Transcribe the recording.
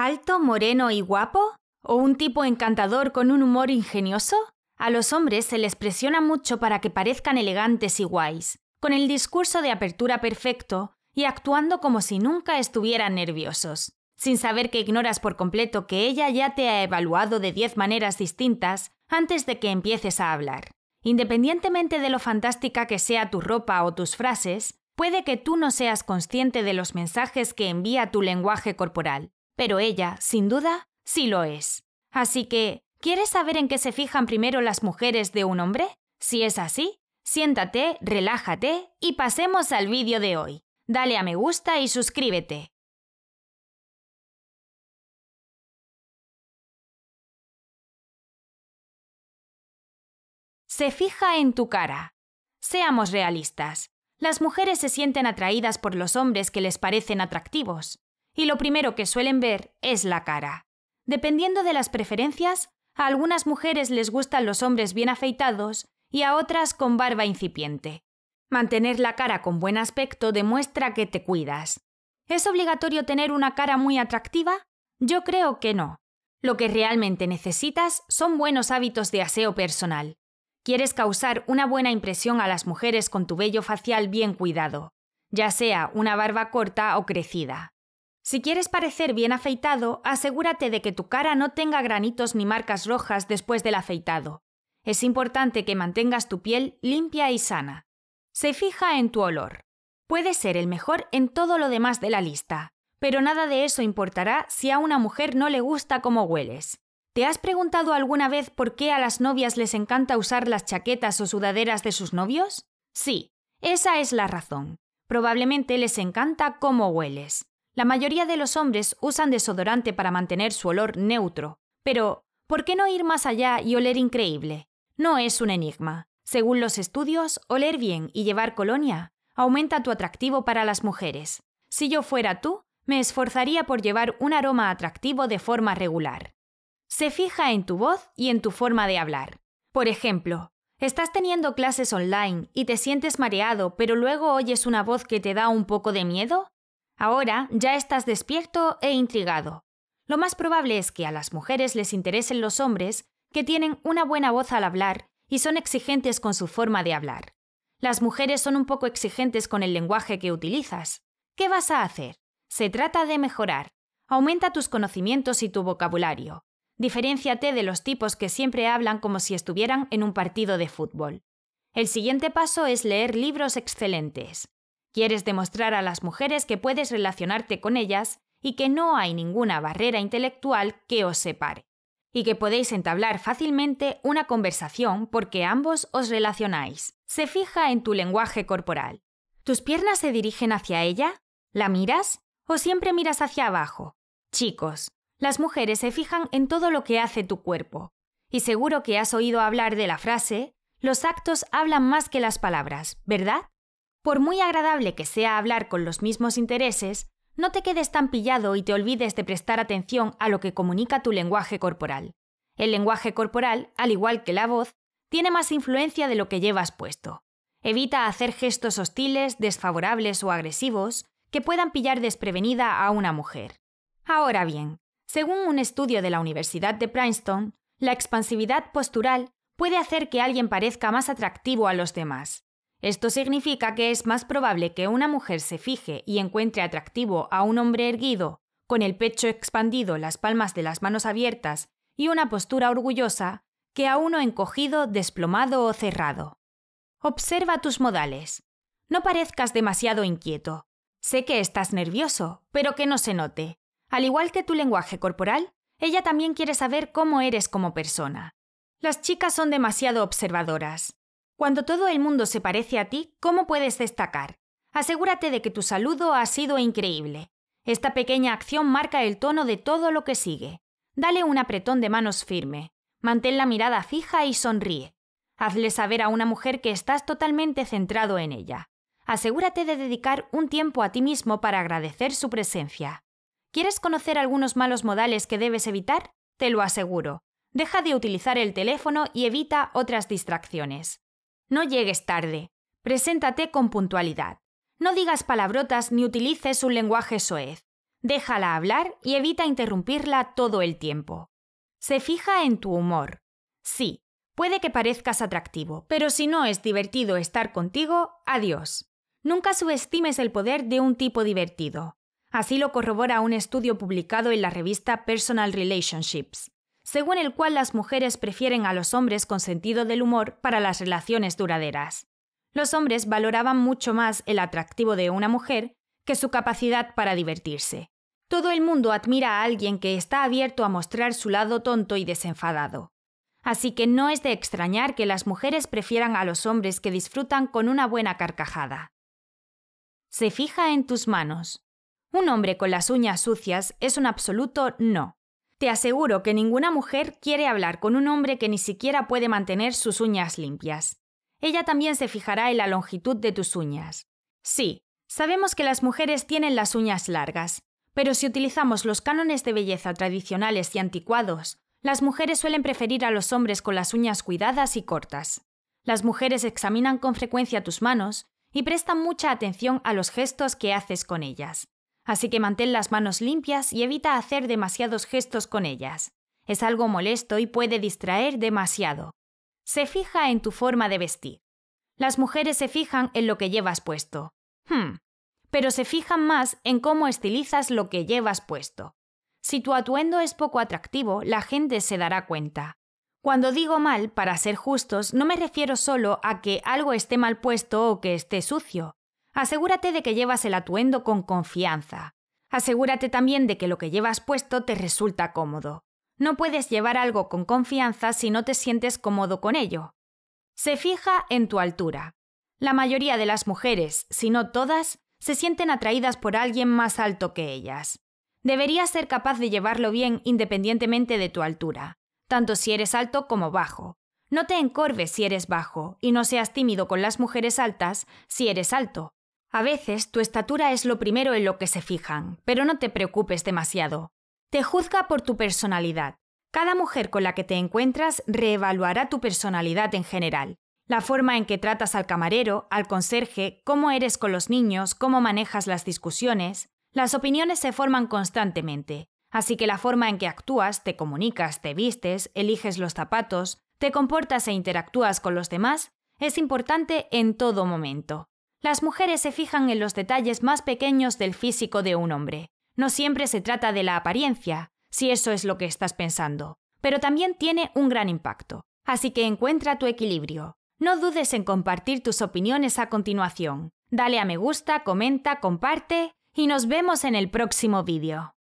¿Alto, moreno y guapo? ¿O un tipo encantador con un humor ingenioso? A los hombres se les presiona mucho para que parezcan elegantes y guays, con el discurso de apertura perfecto y actuando como si nunca estuvieran nerviosos, sin saber que ignoras por completo que ella ya te ha evaluado de diez maneras distintas antes de que empieces a hablar. Independientemente de lo fantástica que sea tu ropa o tus frases, puede que tú no seas consciente de los mensajes que envía tu lenguaje corporal pero ella, sin duda, sí lo es. Así que, ¿quieres saber en qué se fijan primero las mujeres de un hombre? Si es así, siéntate, relájate y pasemos al vídeo de hoy. Dale a me gusta y suscríbete. Se fija en tu cara. Seamos realistas. Las mujeres se sienten atraídas por los hombres que les parecen atractivos y lo primero que suelen ver es la cara. Dependiendo de las preferencias, a algunas mujeres les gustan los hombres bien afeitados y a otras con barba incipiente. Mantener la cara con buen aspecto demuestra que te cuidas. ¿Es obligatorio tener una cara muy atractiva? Yo creo que no. Lo que realmente necesitas son buenos hábitos de aseo personal. Quieres causar una buena impresión a las mujeres con tu vello facial bien cuidado, ya sea una barba corta o crecida. Si quieres parecer bien afeitado, asegúrate de que tu cara no tenga granitos ni marcas rojas después del afeitado. Es importante que mantengas tu piel limpia y sana. Se fija en tu olor. Puede ser el mejor en todo lo demás de la lista, pero nada de eso importará si a una mujer no le gusta cómo hueles. ¿Te has preguntado alguna vez por qué a las novias les encanta usar las chaquetas o sudaderas de sus novios? Sí, esa es la razón. Probablemente les encanta cómo hueles. La mayoría de los hombres usan desodorante para mantener su olor neutro, pero ¿por qué no ir más allá y oler increíble? No es un enigma. Según los estudios, oler bien y llevar colonia aumenta tu atractivo para las mujeres. Si yo fuera tú, me esforzaría por llevar un aroma atractivo de forma regular. Se fija en tu voz y en tu forma de hablar. Por ejemplo, estás teniendo clases online y te sientes mareado, pero luego oyes una voz que te da un poco de miedo? Ahora ya estás despierto e intrigado. Lo más probable es que a las mujeres les interesen los hombres que tienen una buena voz al hablar y son exigentes con su forma de hablar. Las mujeres son un poco exigentes con el lenguaje que utilizas. ¿Qué vas a hacer? Se trata de mejorar. Aumenta tus conocimientos y tu vocabulario. Diferenciate de los tipos que siempre hablan como si estuvieran en un partido de fútbol. El siguiente paso es leer libros excelentes. Quieres demostrar a las mujeres que puedes relacionarte con ellas y que no hay ninguna barrera intelectual que os separe, y que podéis entablar fácilmente una conversación porque ambos os relacionáis. Se fija en tu lenguaje corporal. ¿Tus piernas se dirigen hacia ella? ¿La miras? ¿O siempre miras hacia abajo? Chicos, las mujeres se fijan en todo lo que hace tu cuerpo. Y seguro que has oído hablar de la frase, los actos hablan más que las palabras, ¿verdad? Por muy agradable que sea hablar con los mismos intereses, no te quedes tan pillado y te olvides de prestar atención a lo que comunica tu lenguaje corporal. El lenguaje corporal, al igual que la voz, tiene más influencia de lo que llevas puesto. Evita hacer gestos hostiles, desfavorables o agresivos que puedan pillar desprevenida a una mujer. Ahora bien, según un estudio de la Universidad de Princeton, la expansividad postural puede hacer que alguien parezca más atractivo a los demás. Esto significa que es más probable que una mujer se fije y encuentre atractivo a un hombre erguido, con el pecho expandido, las palmas de las manos abiertas y una postura orgullosa, que a uno encogido, desplomado o cerrado. Observa tus modales. No parezcas demasiado inquieto. Sé que estás nervioso, pero que no se note. Al igual que tu lenguaje corporal, ella también quiere saber cómo eres como persona. Las chicas son demasiado observadoras. Cuando todo el mundo se parece a ti, ¿cómo puedes destacar? Asegúrate de que tu saludo ha sido increíble. Esta pequeña acción marca el tono de todo lo que sigue. Dale un apretón de manos firme. Mantén la mirada fija y sonríe. Hazle saber a una mujer que estás totalmente centrado en ella. Asegúrate de dedicar un tiempo a ti mismo para agradecer su presencia. ¿Quieres conocer algunos malos modales que debes evitar? Te lo aseguro. Deja de utilizar el teléfono y evita otras distracciones. No llegues tarde. Preséntate con puntualidad. No digas palabrotas ni utilices un lenguaje soez. Déjala hablar y evita interrumpirla todo el tiempo. Se fija en tu humor. Sí, puede que parezcas atractivo, pero si no es divertido estar contigo, adiós. Nunca subestimes el poder de un tipo divertido. Así lo corrobora un estudio publicado en la revista Personal Relationships según el cual las mujeres prefieren a los hombres con sentido del humor para las relaciones duraderas. Los hombres valoraban mucho más el atractivo de una mujer que su capacidad para divertirse. Todo el mundo admira a alguien que está abierto a mostrar su lado tonto y desenfadado. Así que no es de extrañar que las mujeres prefieran a los hombres que disfrutan con una buena carcajada. Se fija en tus manos. Un hombre con las uñas sucias es un absoluto no. Te aseguro que ninguna mujer quiere hablar con un hombre que ni siquiera puede mantener sus uñas limpias. Ella también se fijará en la longitud de tus uñas. Sí, sabemos que las mujeres tienen las uñas largas, pero si utilizamos los cánones de belleza tradicionales y anticuados, las mujeres suelen preferir a los hombres con las uñas cuidadas y cortas. Las mujeres examinan con frecuencia tus manos y prestan mucha atención a los gestos que haces con ellas así que mantén las manos limpias y evita hacer demasiados gestos con ellas. Es algo molesto y puede distraer demasiado. Se fija en tu forma de vestir. Las mujeres se fijan en lo que llevas puesto. Hmm. Pero se fijan más en cómo estilizas lo que llevas puesto. Si tu atuendo es poco atractivo, la gente se dará cuenta. Cuando digo mal, para ser justos, no me refiero solo a que algo esté mal puesto o que esté sucio. Asegúrate de que llevas el atuendo con confianza. Asegúrate también de que lo que llevas puesto te resulta cómodo. No puedes llevar algo con confianza si no te sientes cómodo con ello. Se fija en tu altura. La mayoría de las mujeres, si no todas, se sienten atraídas por alguien más alto que ellas. Deberías ser capaz de llevarlo bien independientemente de tu altura, tanto si eres alto como bajo. No te encorves si eres bajo y no seas tímido con las mujeres altas si eres alto. A veces tu estatura es lo primero en lo que se fijan, pero no te preocupes demasiado. Te juzga por tu personalidad. Cada mujer con la que te encuentras reevaluará tu personalidad en general. La forma en que tratas al camarero, al conserje, cómo eres con los niños, cómo manejas las discusiones. Las opiniones se forman constantemente, así que la forma en que actúas, te comunicas, te vistes, eliges los zapatos, te comportas e interactúas con los demás es importante en todo momento. Las mujeres se fijan en los detalles más pequeños del físico de un hombre. No siempre se trata de la apariencia, si eso es lo que estás pensando, pero también tiene un gran impacto. Así que encuentra tu equilibrio. No dudes en compartir tus opiniones a continuación. Dale a me gusta, comenta, comparte y nos vemos en el próximo vídeo.